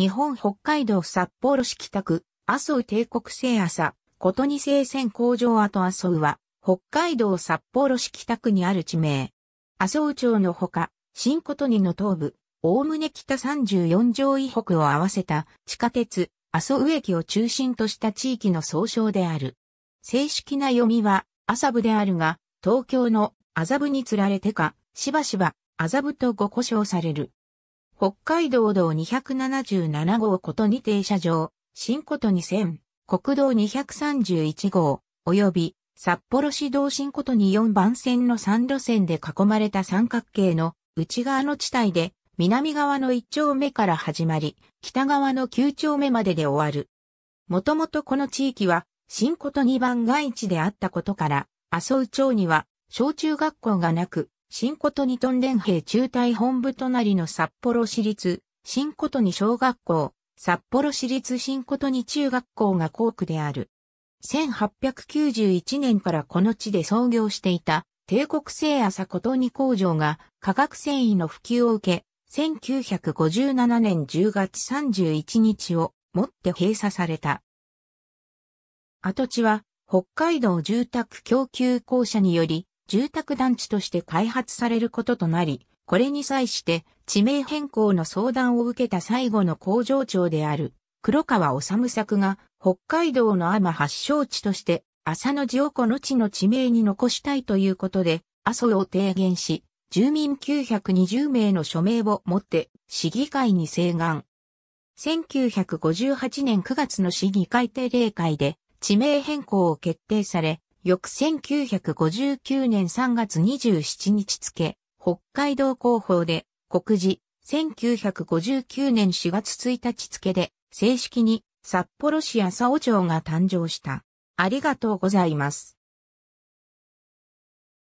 日本北海道札幌市北区、麻生帝国製朝、ことに生鮮工場跡麻生は、北海道札幌市北区にある地名。麻生町のほか、新琴にの東部、おおむね北34条以北を合わせた地下鉄、麻生駅を中心とした地域の総称である。正式な読みは、麻布であるが、東京の麻布につられてか、しばしば麻布とご呼称される。北海道道277号ことに停車場、新こと2000、国道231号、及び札幌市道新ことに4番線の3路線で囲まれた三角形の内側の地帯で、南側の1丁目から始まり、北側の9丁目までで終わる。もともとこの地域は、新こと2番街地であったことから、麻生町には、小中学校がなく、新琴に屯田連兵中隊本部隣の札幌市立、新琴に小学校、札幌市立新琴に中学校が校区である。1891年からこの地で創業していた帝国製朝琴に工場が化学繊維の普及を受け、1957年10月31日をもって閉鎖された。跡地は北海道住宅供給公社により住宅団地として開発されることとなり、これに際して地名変更の相談を受けた最後の工場長である黒川治作が北海道の天発祥地として浅野寺湖の地の地名に残したいということで阿蘇を提言し、住民920名の署名を持って市議会に請願。1958年9月の市議会定例会で地名変更を決定され、翌1959年3月27日付、北海道広報で、告示、1959年4月1日付で、正式に札幌市朝尾町が誕生した。ありがとうございます。